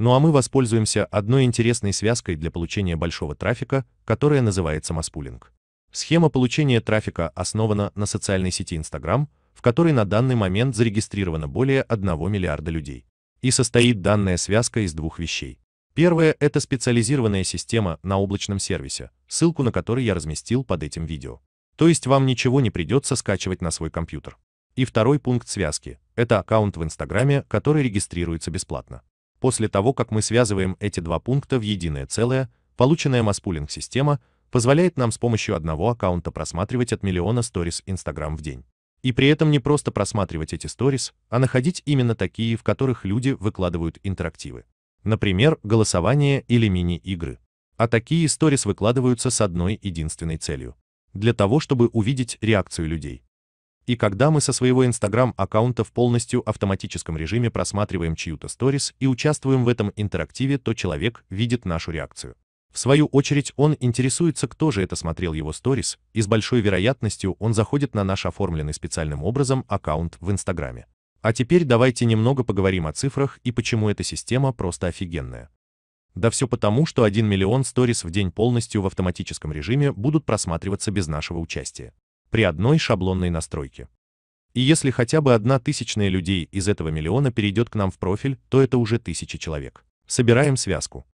Ну а мы воспользуемся одной интересной связкой для получения большого трафика, которая называется маспулинг. Схема получения трафика основана на социальной сети Instagram, в которой на данный момент зарегистрировано более 1 миллиарда людей. И состоит данная связка из двух вещей. Первое – это специализированная система на облачном сервисе, ссылку на который я разместил под этим видео. То есть вам ничего не придется скачивать на свой компьютер. И второй пункт связки – это аккаунт в Инстаграме, который регистрируется бесплатно. После того, как мы связываем эти два пункта в единое целое, полученная маспулинг-система позволяет нам с помощью одного аккаунта просматривать от миллиона сторис Instagram в день. И при этом не просто просматривать эти сторис, а находить именно такие, в которых люди выкладывают интерактивы. Например, голосование или мини-игры. А такие сторис выкладываются с одной единственной целью. Для того, чтобы увидеть реакцию людей. И когда мы со своего Instagram-аккаунта в полностью автоматическом режиме просматриваем чью-то сторис и участвуем в этом интерактиве, то человек видит нашу реакцию. В свою очередь он интересуется, кто же это смотрел его сторис, и с большой вероятностью он заходит на наш оформленный специальным образом аккаунт в Инстаграме. А теперь давайте немного поговорим о цифрах и почему эта система просто офигенная. Да все потому, что 1 миллион сторис в день полностью в автоматическом режиме будут просматриваться без нашего участия при одной шаблонной настройке. И если хотя бы одна тысячная людей из этого миллиона перейдет к нам в профиль, то это уже тысячи человек. Собираем связку.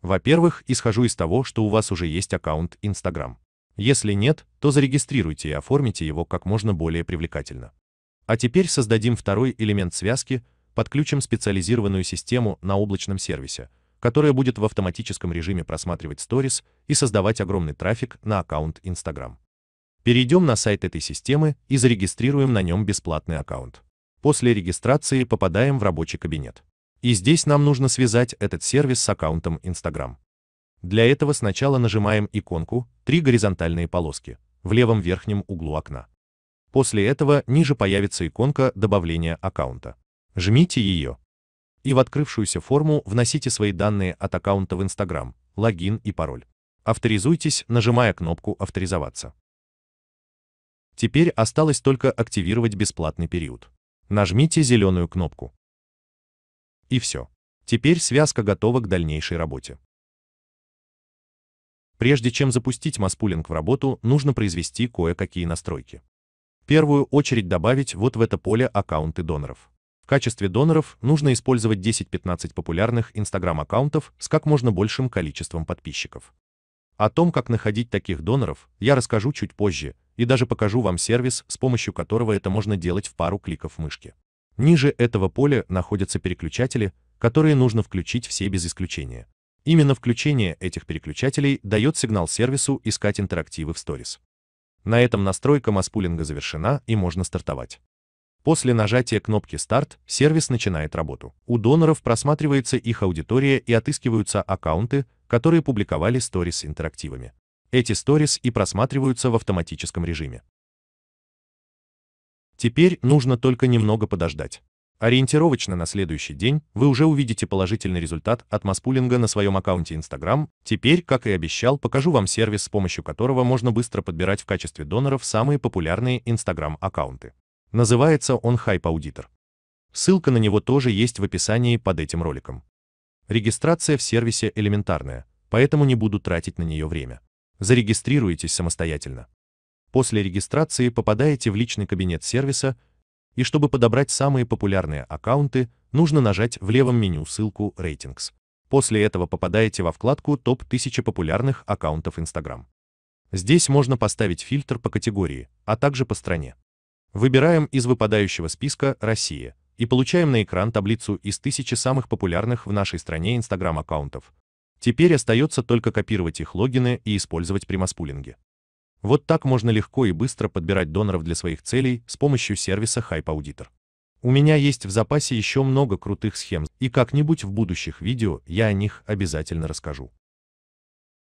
Во-первых, исхожу из того, что у вас уже есть аккаунт Instagram. Если нет, то зарегистрируйте и оформите его как можно более привлекательно. А теперь создадим второй элемент связки, подключим специализированную систему на облачном сервисе, которая будет в автоматическом режиме просматривать сторис и создавать огромный трафик на аккаунт Instagram. Перейдем на сайт этой системы и зарегистрируем на нем бесплатный аккаунт. После регистрации попадаем в рабочий кабинет. И здесь нам нужно связать этот сервис с аккаунтом Instagram. Для этого сначала нажимаем иконку «Три горизонтальные полоски» в левом верхнем углу окна. После этого ниже появится иконка добавления аккаунта. Жмите ее. И в открывшуюся форму вносите свои данные от аккаунта в Instagram, логин и пароль. Авторизуйтесь, нажимая кнопку «Авторизоваться». Теперь осталось только активировать бесплатный период. Нажмите зеленую кнопку. И все. Теперь связка готова к дальнейшей работе. Прежде чем запустить Маспулинг в работу, нужно произвести кое-какие настройки. В первую очередь добавить вот в это поле аккаунты доноров. В качестве доноров нужно использовать 10-15 популярных Instagram-аккаунтов с как можно большим количеством подписчиков. О том, как находить таких доноров, я расскажу чуть позже, и даже покажу вам сервис, с помощью которого это можно делать в пару кликов мышки. Ниже этого поля находятся переключатели, которые нужно включить все без исключения. Именно включение этих переключателей дает сигнал сервису искать интерактивы в Stories. На этом настройка маспулинга завершена и можно стартовать. После нажатия кнопки «Старт» сервис начинает работу. У доноров просматривается их аудитория и отыскиваются аккаунты, которые публиковали сторис с интерактивами эти сторис и просматриваются в автоматическом режиме. Теперь нужно только немного подождать. Ориентировочно на следующий день вы уже увидите положительный результат от маспулинга на своем аккаунте Instagram. Теперь, как и обещал, покажу вам сервис, с помощью которого можно быстро подбирать в качестве доноров самые популярные Instagram аккаунты. Называется он Hype Auditor. Ссылка на него тоже есть в описании под этим роликом. Регистрация в сервисе элементарная, поэтому не буду тратить на нее время. Зарегистрируетесь самостоятельно. После регистрации попадаете в личный кабинет сервиса, и чтобы подобрать самые популярные аккаунты, нужно нажать в левом меню ссылку «Рейтингс». После этого попадаете во вкладку «Топ-1000 популярных аккаунтов Instagram». Здесь можно поставить фильтр по категории, а также по стране. Выбираем из выпадающего списка «Россия» и получаем на экран таблицу из тысячи самых популярных в нашей стране Instagram аккаунтов, Теперь остается только копировать их логины и использовать при маспулинге. Вот так можно легко и быстро подбирать доноров для своих целей с помощью сервиса Hype Auditor. У меня есть в запасе еще много крутых схем, и как-нибудь в будущих видео я о них обязательно расскажу.